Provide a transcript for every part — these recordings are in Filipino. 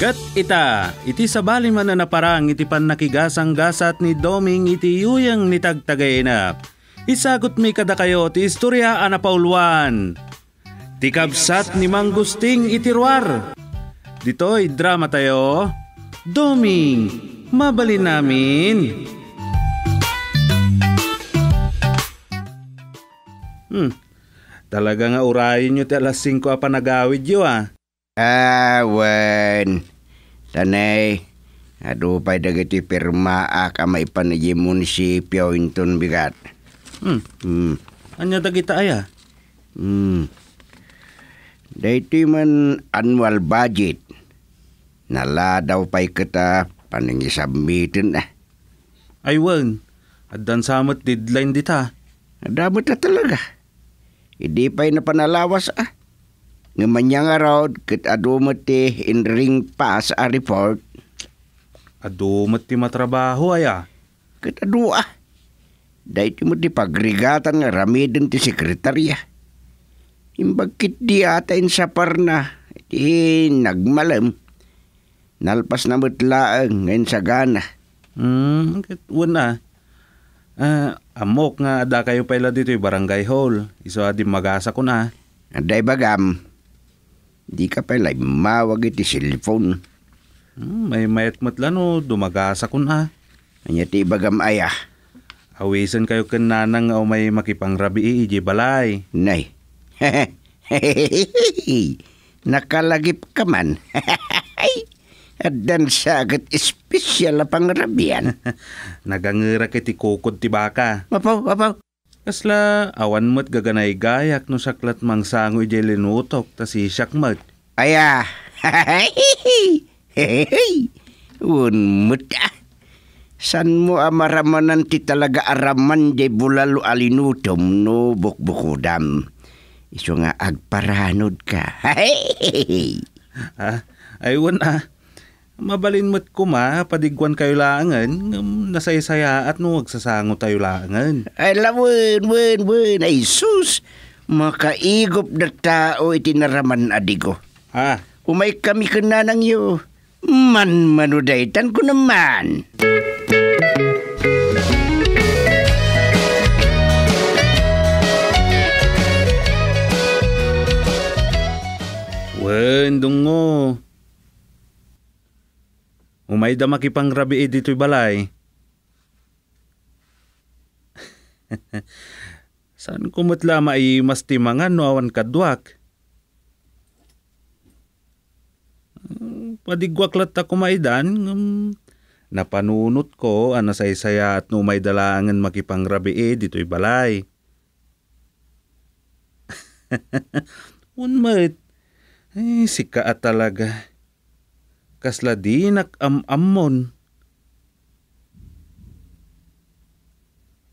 Gat ita, iti sabali man na naparang iti panakigasang gasat ni Doming iti yuyang ni tagtagaynap. Isagot mi kada kayo ti istorya anapauluan. Ti kabsat ni Manggusting iti ruar. Dito'y drama tayo. Doming, mabali namin. Hmm, talaga nga urayin nyo ti alas 5 pa nagawid yun ah. Ah, wen. Tanay, adupay dagiti pirma ka maipanagi munisipyo inton bigat. Hmm. hmm. Anya dagita aya? Hmm. Daiti man annual budget. Nala daw pa'y kita paningisubmitin na. Eh. Ay, wen. Adan samot deadline dita. Dapat na talaga. Hindi pa'y napanalawas ah nga manyang araw adu adumati in ring pass a report. Adu Adumati matrabaho aya? Kat adua. Ah. Dahil mo ti pagrigatan nga ramidin ti sekretarya. Imbagkit di ata in sapar na iti nagmalam. Nalpas na mutlaang ngayon sa gana. Hmm, una. Uh, ah, amok nga ada kayo pala dito eh, barangay hall. Iso adi ah, magasa ko na. Aday bagam. Di ka pala mawag iti cellphone. Hmm, may mayat matla no, oh, dumagasa kun ha. Ah. Anya ti bagam aya. Ah. Awisan kayo ken nanang o oh, may makipangrabi eh, iji balay. Nay. Nakalagip ka man. At dan sagat espesyal na pangrabian. Nagangira kiti kukod ti baka. Mapaw, mapaw. Kasla awan mo't gaganay gayak no saklat mang sango ijay linutok ta si Shakmat. Aya, hehehe, unmut ah. San mo amaramanan ti talaga araman di bulalo alinutom no bukbukodam. Iso nga agparanod ka. Hehehe. ah, aywan ah mabalin mo't kuma, padigwan kayo laangan, nasaysaya at no, agsasango tayo laangan. Ay, lawan, wan, wan, ay sus, makaigop na tao itinaraman adigo. Ha? Ah. Umay kami ka na nang iyo, manmanudaitan ko naman. Wan, dungo, Umay da makipang rabi eh, dito'y balay. Saan kumutla mai mas timangan no awan kadwak? Hmm, padigwak lat ako maidan, um, napanunot ko ana sa at no may dalaangan makipangrabi eh, dito'y balay. Unmarit, eh, sika talaga kasla di nakamammon.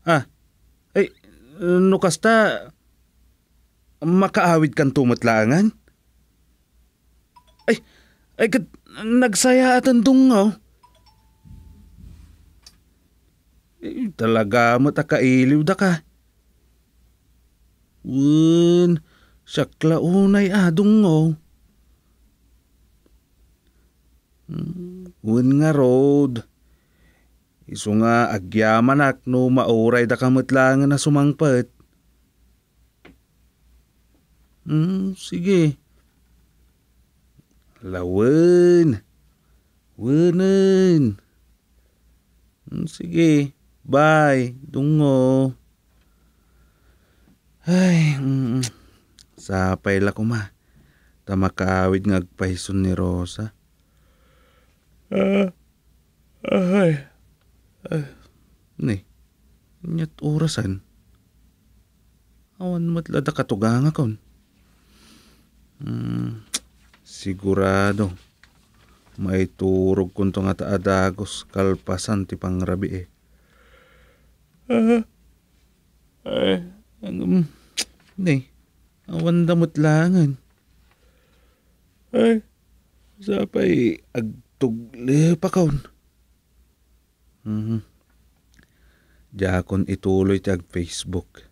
Ah, ay, no kasta, makaawid kan tumatlaangan? Ay, ay, kat, nagsaya atan dungaw. Eh, oh. talaga matakailiw da ka. Wen, sakla unay adungaw. Ah, Un nga road. Iso nga agyamanak no mauray da kamatlangan na sumangpat. Hmm, sige. Lawen. Wenen. Hmm, sige. Bye. Dungo. Ay, mm, mm. sapay la kuma. Tamakawid nga agpahison ni Rosa. Uh, ahay. Uh, ni, orasan. Awan matlada katugang akon. Hmm, sigurado. May turog kung itong ataadagos kalpasan ti pangrabi eh. Uh, ay, um, ni, awan damot langan. Ay, sapay ag tugli pa kaon. Mm-hmm. Jakon ituloy ti ag Facebook.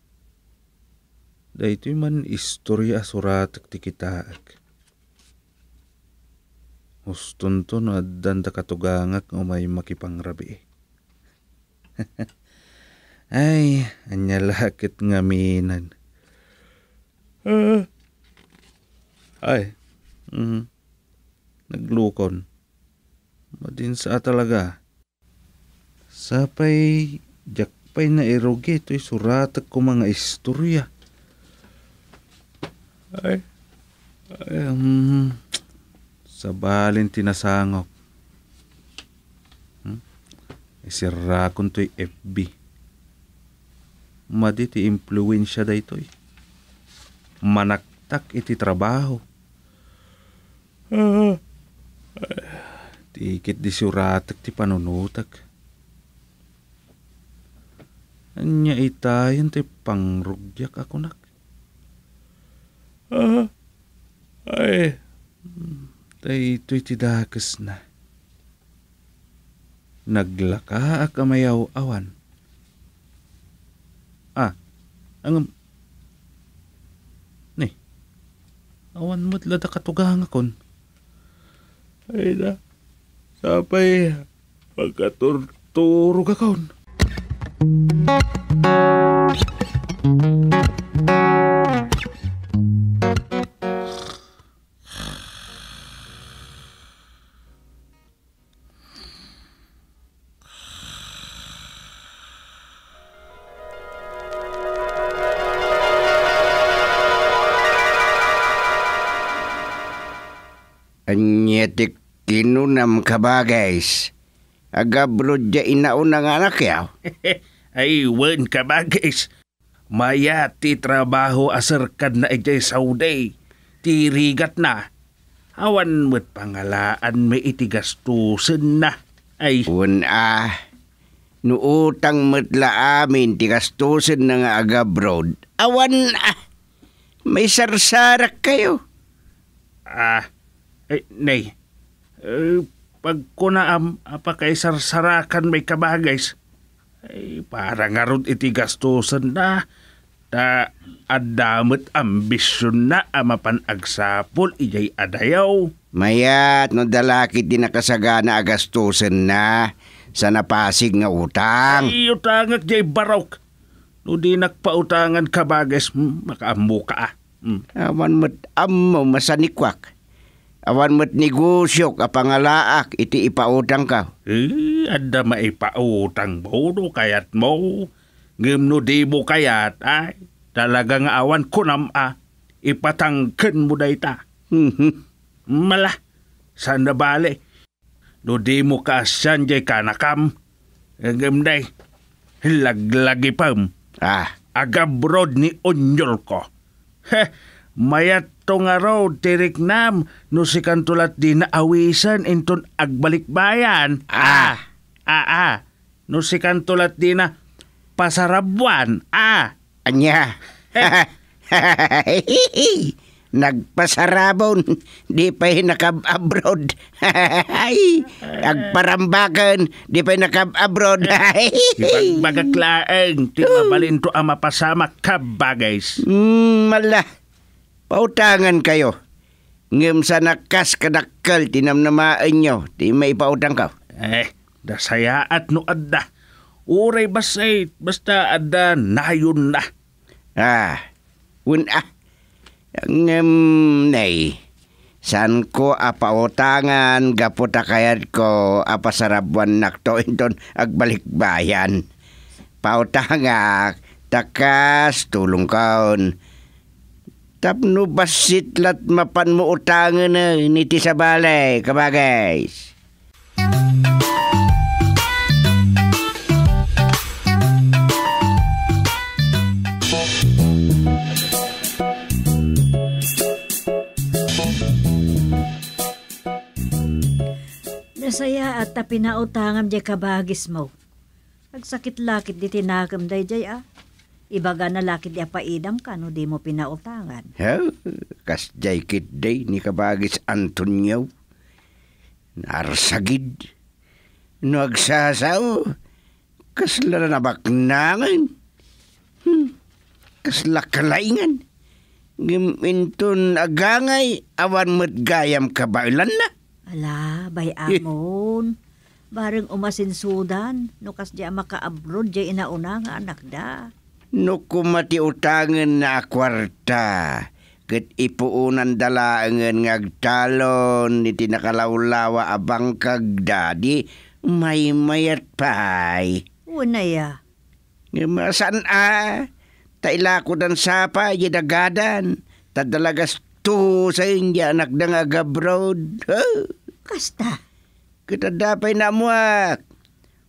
Dahito man istorya surat ti kitaak. Huston to no addan ta katugangak o may makipangrabi. Ay, anya lakit nga minan. Uh, ay, mm, naglukon. Madinsa talaga. Sapay, jakpay na eroge ito'y suratag ko mga istorya. Ay, ay um, sa balin tinasangok. Hmm? Isira kong to'y FB. Maditi impluensya da ito'y. Manaktak iti trabaho. Uh, uh ti kit di suratak ti panunutak. Anya itayan ti pangrugyak ako nak. Ah, ay, tay ito'y tidakas na. Naglaka akamayaw awan. Ah, ang... Ni, awan mo't lada katugang akon. Ay na, apay ya? pagkaturturo turu kaon. Anyetik Kinunam ka ba, guys? Agabrod dya nga anak yaw. Ay, wen ka ba, guys? ti trabaho asarkan na ijay sauday. Tirigat na. Awan mo't pangalaan may itigastusan na. Ay. Un ah. Nuutang matla amin tigastusan na nga agabrod. Awan ah. May sarsarak kayo. Ah. Ay, nay eh, pagkuna am apakaisarsarakan may kabagays ay eh, para nga ron iti gastusan na ta adamit ambisyon na amapan agsapol ijay adayaw. Mayat no dalakit di nakasagana agastusan na sa napasig nga utang. Ay utang at jay barok. No di nakpautangan kabages mm, makaambo ka ah. Mm. Awan mat ammo masanikwak Awan met negosyo ka pangalaak iti ipautang ka. Eh, ada maipautang bodo kayat mo. Ngimno di mo kayat ay nga awan kunam a ah. ipatangken mo dayta. Mhm. Mala, sanda bale. No di mo ka sanjay ka nakam. Ngim eh, day, hilaglagi pam. Ah. Agabrod ni onyol ko. Heh, mayat kadtong araw tirik nam no si kantulat di naawisan inton agbalikbayan. Ah! Ah, ah. ah. No si kantulat di na pasarabuan. Ah! Anya. Eh. Nagpasarabon, di pa nakab-abroad. Ay, Nagparambakan, di pa nakab-abroad. Bagaglaeng, di mabalin to ang mapasama ka, Mm, mala. Pautangan kayo. Ngem sa nakas kadakkel tinamnamaan nyo, di may pautang ka. Eh, dasaya at no adda. Uray basay, basta adda nayon na. Ah, un ah. Ngem nay. San ko apautangan gaputa kayat ko apasarabuan nakto inton agbalik bayan. Pautangak takas tulong kaon Tapno basit lat mapan mo utangan na niti sa balay, kabagays. Nasaya at tapinautangam jay kabagis mo. Pagsakit-lakit di tinakam day jay ah. Ibaga na lakit di apaidam ka no di mo pinautangan. Oh, kas jay kit day ni kabagis Antonio. Narsagid. No agsasaw. Kas laranabaknangan. Hmm. Kas lakalaingan. Gimintun agangay awan gayam kabailan na. Ala, bay amon. Barang umasinsudan, no kas di makaabroad, di inauna nga anak da. No kumati utangan na kwarta. Ket ipuunan dalaangan ngagtalon ni tinakalawlawa abang kagdadi may mayat pay. Una ya. a, ah? ko dan sapa yedagadan. Tadalagas tu sa inya anak dang agabroad. Kasta. Kita dapay na muak.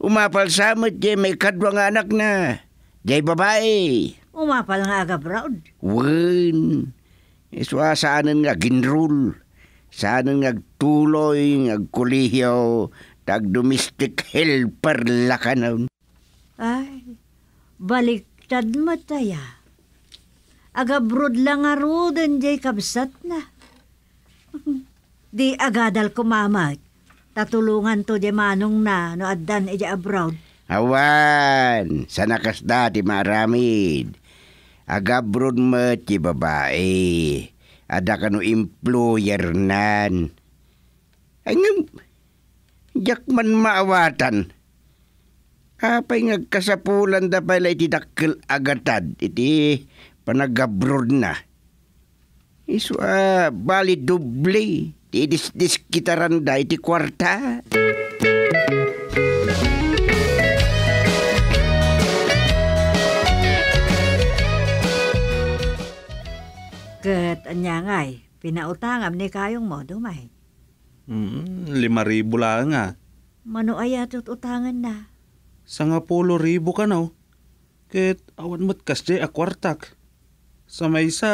Umapal samot may kadwang anak na. Day babae. Umapal nga aga, Proud. Wen. Iswa eh, ah, saanan nga ginrul. Saanan nga tuloy, nga kulihiyo, tag domestic helper lakanon. Ay, baliktad mataya. Agabrod lang nga rodan, jay kabsat na. Di agadal ko kumamay. Tatulungan to di manong na no addan ija abroad Awan, sa nakasda ti maramid. Agabrod mo ti babae. Ada ka no employer nan. Ay jak man maawatan. Apay nga kasapulan da pala iti dakkel agatad. Iti panagabrod na. Isu, ah, bali doble. Iti diskitaran da iti kwarta. Iti kwarta. Ket anyangay, pinautangam ni kayong mo dumay. Mm, mm-hmm. lima ribo lang nga. Mano ay atut utangan na. Sangapulo ribo ka no. Ket awan mo't kasde a kwartak. Sa may sa...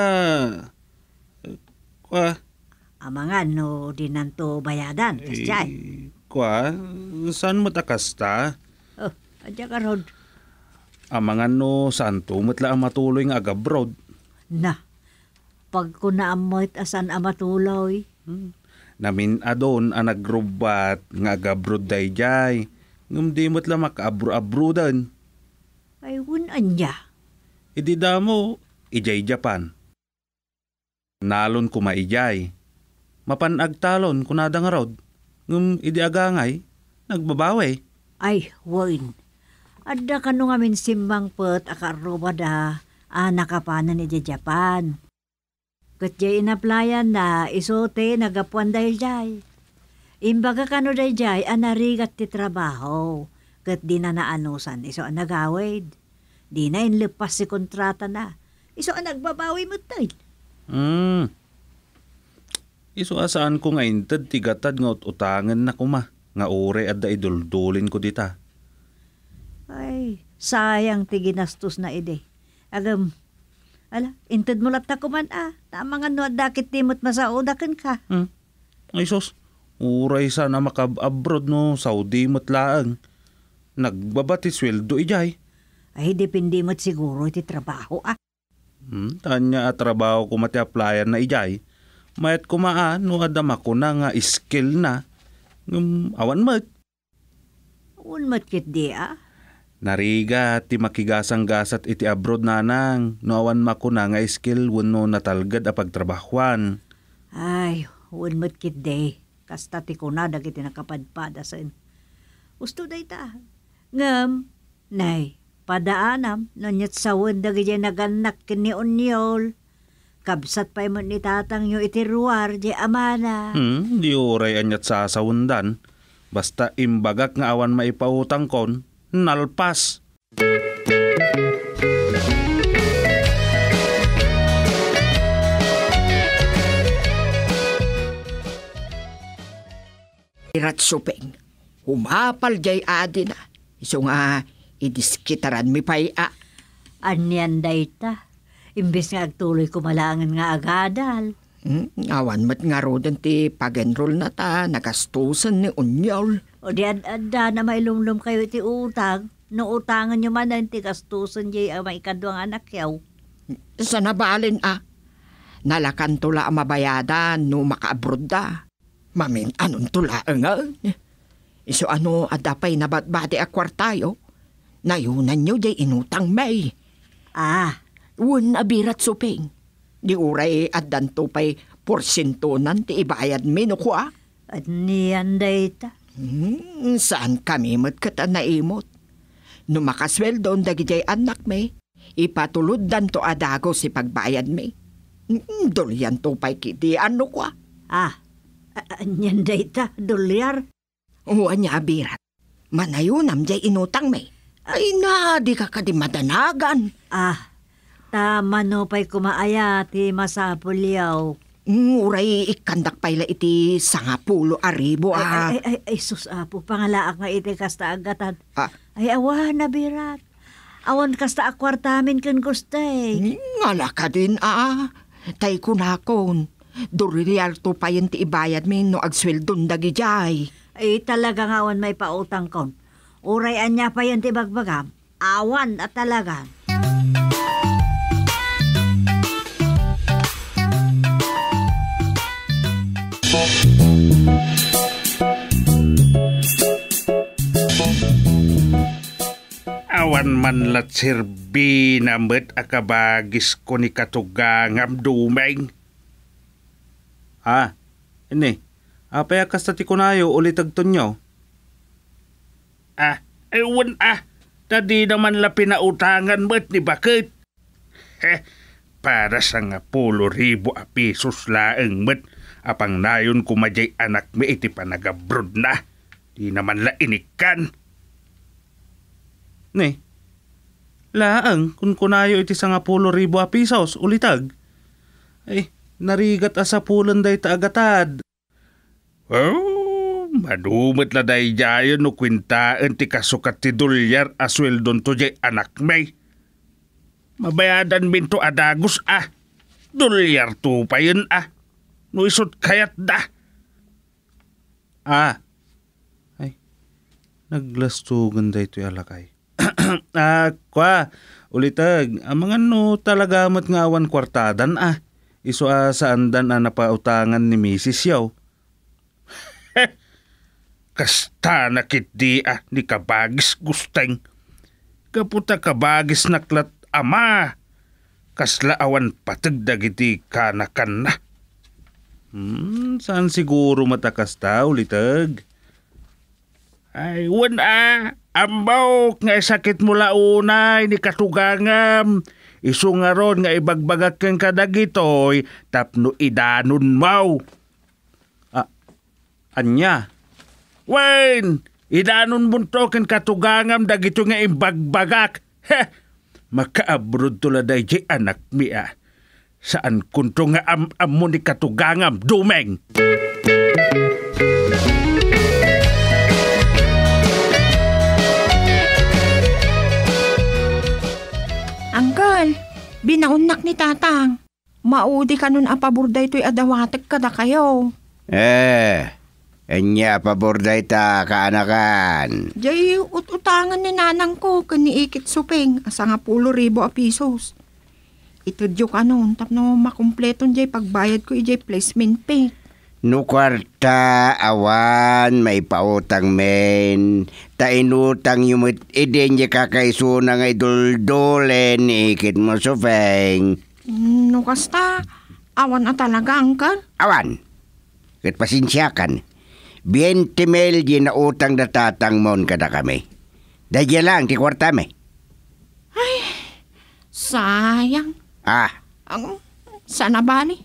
Eh, kwa? Amangan no dinanto bayadan, kasjay. Eh, e, kwa? Saan mo takasta? Oh, adya ka, Rod. Amangan no santo matla ang matuloy nga agabroad. Na, pag ko naamoy asan amatuloy. Eh? Hmm. Namin adon ang ah, nagrubat nga gabrod dayjay. mo't lang makaabro-abrodan. Ay, unan anya. Idi damo, ijay Japan. Nalon ko maijay. Mapanagtalon kunada nga rod. Ngum idi agangay, nagbabawi. Ay, wain. Adda ka nung amin simbang pot akaruba da, anak ka ni Japan. Kat jay inaplayan na isote nagapuan dahil jay. Imbaga kano day jay anarigat ti trabaho. Kat di na naanusan iso ang nagawid. Di na inlipas si kontrata na. Iso ang nagbabawi mo tayo. Hmm. Iso asaan ko nga intad tigatad nga utangan na kuma. Nga ure at iduldulin ko dita. Ay, sayang ti ginastos na ide. Agam, Ala, inted mo lata kuman ah. Tamang nga no, dakit timot masaudakin ka. Hmm. Ay sos, uray sana makab-abroad no, Saudi mo't laang. Nagbabati sweldo ijay. Ay, depende mo't siguro iti trabaho ah. Hmm, tanya at trabaho ko mati applyan na ijay. Mayat kumaan no adama ko na nga skill na. Ngum, awan mag. Awan mat kit di ah. Nariga ti makigasang gasat iti abroad nanang, noawan makuna nga skill wano natalgad a pagtrabahuan. Ay, huwag mo't kit day. Kasta ti kunada na nakapadpada sa in. Gusto day ta. Ngam, nay, padaanam, nanyat sa wanda gaya naganak ni Onyol. Kabsat pa mo ni tatang nyo itiruar di amana. Hmm, di oray anyat sa saundan. Basta imbagak nga awan maipautang kon, nalpas. Irat Iratsupeng, humapal jay adi na. Iso nga, idiskitaran mi pay a. Anyan dayta, imbes nga agtuloy kumalangan nga agadal. Hmm, awan mat nga rodan ti pag-enroll na ta, nagastusan ni Unyol. O di adda na mailumlum kayo iti utang. No utangan nyo man ang tigastusan niya ang ah, maikadwang anak yaw. Sa nabalin ah. Nalakan tula ang mabayada no makaabroad da. Mamin, anong tula eh, nga? Iso ano adapay nabatbati a kwartayo? Nayunan nyo di inutang may. Ah. Wun abirat suping. Di uray at danto pa'y porsintunan ti ibayad minukwa. Ah. At niyan da ita. Hmm, saan kamimot kat naimot? Numakasweldo ang dagijay anak me. ipatulod dan to adago si pagbayad me. Hmm, dulyan to pa'y kiti, ano kwa? Ah, anyan day ta, dulyar? Uwa niya abirat, manayunam jay inutang me. Ay na, di ka kadimadanagan. Ah, tama no pa'y kumaaya ti masapulyaw Nguray ikandak pala iti sangapulo aribo ah. Ay, ay, ay, ay sus apo, ah, pangalaak nga iti kasta agatan. Ah. Ay awa na birat. Awan kasta akwartamin ken gustay. Ngala ka din ah. Tay kunakon. Duririalto pa yun ti ibayad min no agsweldon dagijay. Ay talaga nga awan may pautang kon. Uray anya pa yun ti bagbagam. Awan at talagan. awan man la sirbi na met akabagis ko ni katuga ngamdumeng. Ha? Ah, ini, apaya kasta ti kunayo ulit agton Ah, ewan ah, tadi naman la pinautangan met ni bakit? Heh, para sa nga pulo ribo a laeng met Apang nayon kumajay anak mi iti panagabrod na. Di naman la inikan. Ne, laang kun kunayo iti sa nga pulo ribo a ulitag. Ay, narigat asa pulon day taagatad. Oh, madumit la day jayon no kwintaan ti kasukat ti dolyar asweldon to jay anak may. Mabayadan binto adagos ah. Dolyar to pa ah no isot kayat da. Ah. Ay. Naglastugan ganda ito alakay. ah, kwa. Ulitag, ang mga no talaga mat nga awan kwartadan ah. Iso ah, saan dan ah, napautangan ni Mrs. Yaw. Kasta nakit di ah, ni kabagis gusteng. Kaputa kabagis naklat ama. Kasla awan patag dagiti kanakan na. Kana. Hmm, saan siguro matakas ta ulitag? Ay, wan ah, ambaw, nga sakit mula una, ini katugangam. Isungaron nga ibagbagak kang kadagitoy, tapno idanon maw. Ah, anya? Wen, idanon munto kang katugangam dagito nga ibagbagak. Heh, makaabrod tulad ay anak mi ah saan kunto nga am amo ni katugangam dumeng. Uncle, binaunak ni tatang. Maudi ka nun apabor da ito'y adawatek kada kayo. Eh, enya apabor da ita kaanakan. Jay, ututangan ni nanang ko kaniikit suping asa nga pulo ribo a pisos. Itudyo ka ano, untap na makumpleton jay pagbayad ko ijay placement pay. No kwarta awan may pautang men. Ta inutang yumit eh, iden jay kakaiso na ngay duldulen ikit mo so sufeng. Mm, no kasta, awan na talaga angkan? Awan. Kat pasinsyakan. 20 mil di na utang na tatang mon kada kami. Dadya lang, ti kwarta me. Ay, sayang. Ah. Ang sana bali.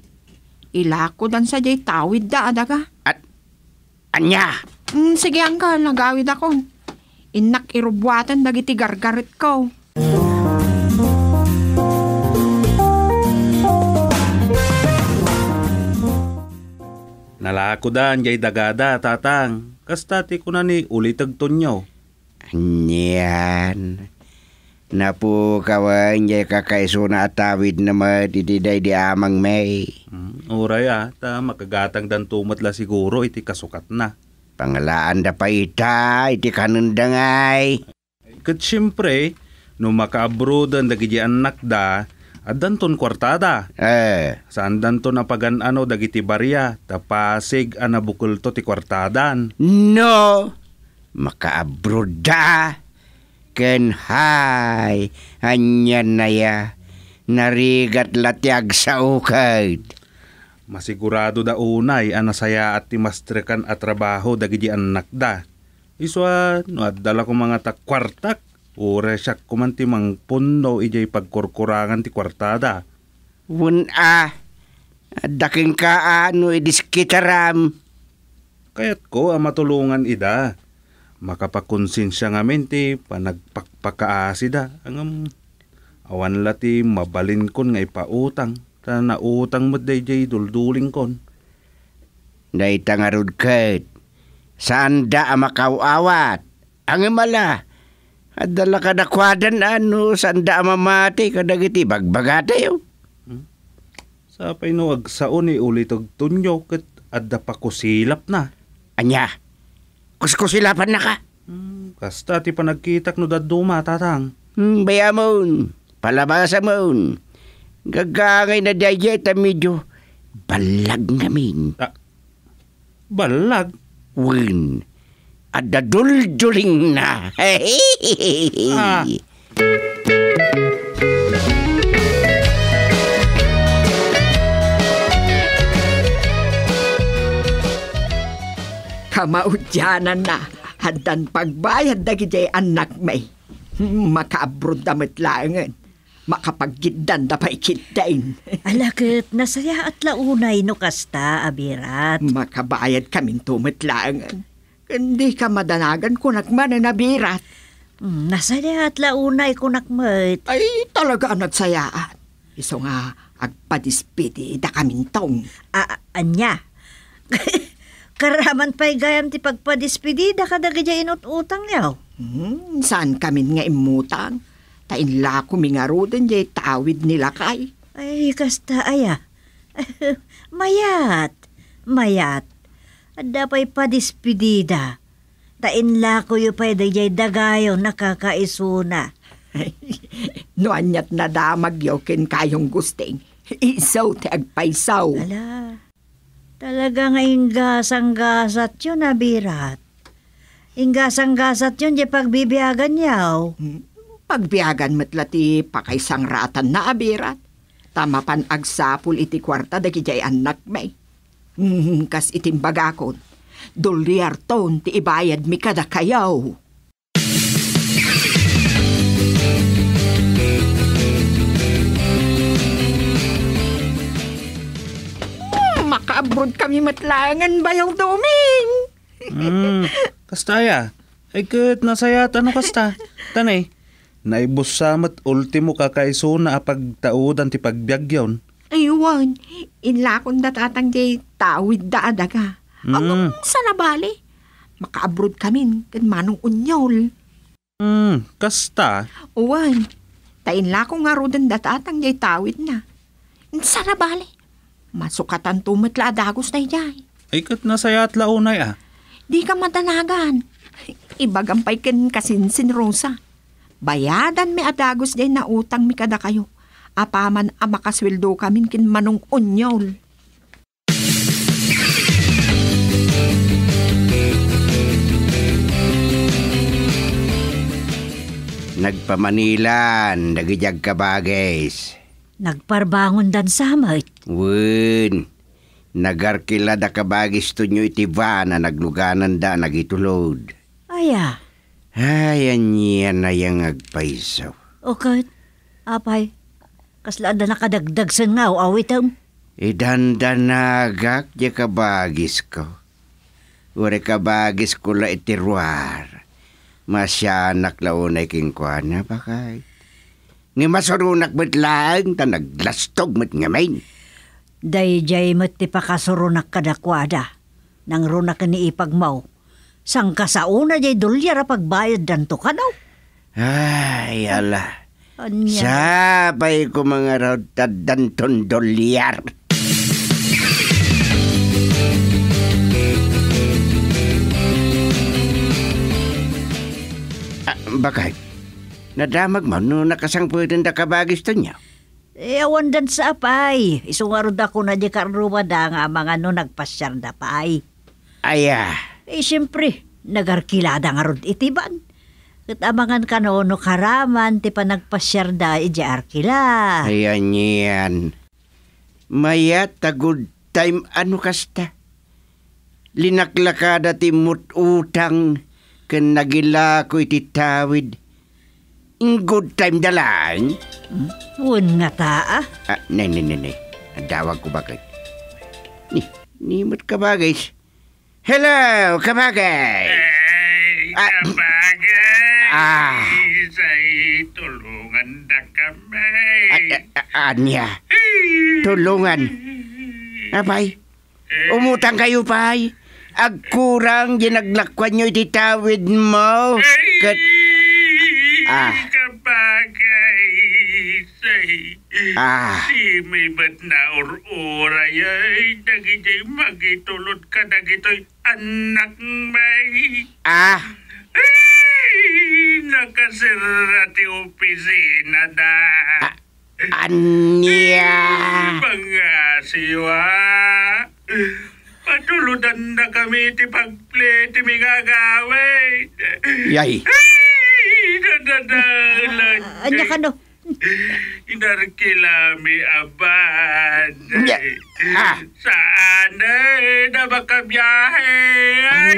Ilako dan sa jay tawid da adaga. At anya. Mm, sige angka, nagawid ako. Inak irubwatan dagiti gargarit ko. Nalako dan jay dagada tatang. Kasta ti kunani ni ulitag tonyo. Anyan na po kawan jay kakay suna atawid na matididay di amang may. Mm, oray ata, makagatang dan tumatla siguro iti kasukat na. Pangalaan da pa ita, iti kanundangay. Kat siyempre, no makaabro makaabrodan dagiti anak da, at danton kwartada. Eh. Saan danton apagan ano dagiti barya, tapasig to ti kwartadan. No! Makaabro da! ken hai anyan naya narigat latiag sa ukad. Masigurado da unay anasaya at timastrekan at trabaho dagiti anak da. iswa no, adala ko mga takwartak. Ure siya kumanti mang pundo ijay pagkurkurangan ti kwartada. Wun a, ah, daking ka ah, ano idiskitaram. Eh, Kaya't ko ang ah, matulungan ida makapakonsensya nga mente panagpakpakaasida ang um, awan lati mabalin kon nga ipautang ta na utang mo dayjay dulduling kon Day tangarod kat sanda makawawat ang imala at dala kadakwadan ano sanda mamati kadagiti bagbagata yo hmm? sa pinuwag saon ni ulitog tunyo kat adda pa kusilap na anya kuskusilapan na ka. Hmm, kasta ti panagkitak no daduma, tatang. Hmm, bayamon, palabasa mon. Gagangay na dayeta medyo balag namin. Ah, balag? Win. At dadulduling na. ah. Kamaudyanan na. Hadan pagbayad na gijay anak may. Makaabroad damit langan. Makapaggidan da pa ikidain. Alakit, nasaya at launay no kasta, abirat. Makabayad kaming tumit langan. Hindi ka madanagan ko nagman na eh, birat. Hmm, nasaya at launay kung nakmat. Ay, talaga anak sayaan. Iso nga, agpadispidi da kaming tong. A anya? Karaman pa'y gayam ti pagpadispedida kada gadya inututang yaw. Hmm, saan kami nga imutang? inla ko mingarudan jay tawid nila kay. Ay, kasta aya. mayat, mayat. Adda pa'y padispedida. inla ko yu pa'y dagay dagayo nakakaisuna. Noanyat na damag yokin kayong gusting. Isaw ti agpaisaw. Ala, Talaga nga ingasang-gasat yun, nabirat. Ingasang-gasat yun, di pagbibiyagan yaw. Hmm. Pagbiyagan matlati, pakaisang ratan na abirat. Tama pan agsapul iti kwarta da kijay anak may. Mm, kas itimbagakon. Dolyar ton ti ibayad mi kada kayaw. abroad kami matlangan yung duming? mm, kastaya. Ay kat, nasaya tano kasta. Tanay, naibos samat ultimo kakaiso na apagtaodan ti pagbyagyon. Aywan, inlakon da tatang day tawid da adaga. Mm. Ang sa nabali, makaabroad kami kan manong unyol. Mm, kasta? Uwan, tayin lakong nga rodan da tatang jay tawid na. Sa nabali, Masukatan tumitla dagos na ijay. Ay kat nasaya at launay ah. Di ka matanagan. Ibagampay kin kasinsin Rosa. Bayadan mi adagos day na utang mi kada kayo. Apaman amakasweldo ah, kamin kin manong unyol. Nagpamanilan, nagijag ka ba guys? Nagparbangon dan samit. Wen, nagarkila da kabagis to nyo itiba na nagluganan da nagitulod. Aya. Ay, anyan na yung agpaisaw. Okay, apay. Kasla da nakadagdag sa nga awitam. Idandanagak eh, ya kabagis ko. Uri kabagis ko la itiruar. Masyanak launay kingkwana bakay. Nga masurunak mo't lang, ta naglastog mo't ngamain. Dayjay mo't ti pakasurunak kadakwada, nang runak ni ipagmaw. Sang kasauna jay dolyar pagbayad danto ka daw. Ay, ala. Anya. Sapay ko mga raw tadanton dolyar. Ah, bakay Nadamag man no nakasangpudan da kabagis to niya. Ewan dan sa apay. Isungaro da ko na di karuma da nga mga no nagpasyar da paay. Aya. Eh siyempre, nagarkilada nga rod itiban. Katamangan ka no, no karaman ti panagpasyar da iji eh, arkila. Ayan yan. Maya tagod time ano kasta. Linaklakada ti mututang ken nagila ko ititawid In good time dalan. Hmm? Eh? Huwag nga ta, ah. Ah, nay, nay, nay, nay. Ang dawag ko bagay. Ni, nimot ka bagay. Hello, kabagay. Ay, ah, kabagay. Ah. Say, tulungan na kami. Ah, ah, anya. Ah, ah, tulungan. Abay, ah, umutang kayo, pay. Agkurang ginaglakwan nyo ititawid mo. Kat ah. kabagay sa ah. si may ba't na ura ay dagitoy magitulot ka dagitoy anak may ah ay nakasira ti opisina da ah. Ania Mga siwa Patuludan na kami ti pagple ti migagaway Yay Ay Anya ka no? Inarkilami Ha? Ah. Sana na makabiyahe.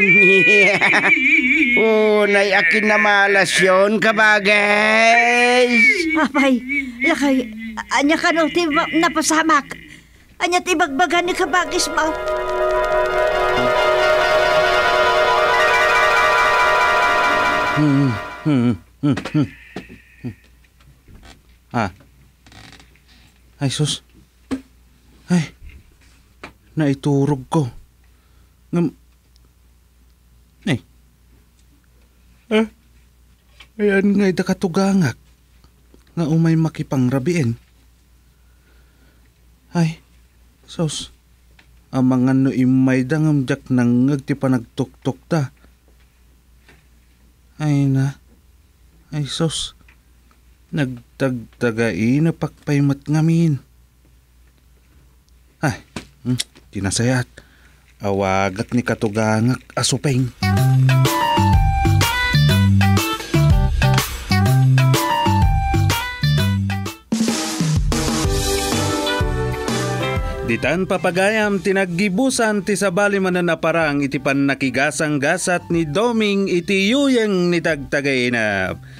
oh, akin na malas yun, kabages. Papay, lakay, ano, anya ka no, ti napasamak. Anya tibagbagan ni kabagis mo. Hmm, hmm, hmm, ah. Ay, sus. Ay. Naiturog ko. Ng... Ay. Eh. Ayan nga ida katugangak. Nga umay makipangrabien. Ay. Sus. Amang ano imay da ngam nang nangag ti panagtuktok ta. Ay na. Ay sos, nagtagtagai na pakpaymat ngamin. Ay, hmm, tinasayat. Awagat ni katugangak asupeng. Ditan papagayam tinaggibusan ti sabali mananaparang iti pan nakigasang gasat ni Doming iti yuyeng ni tagtagayinap.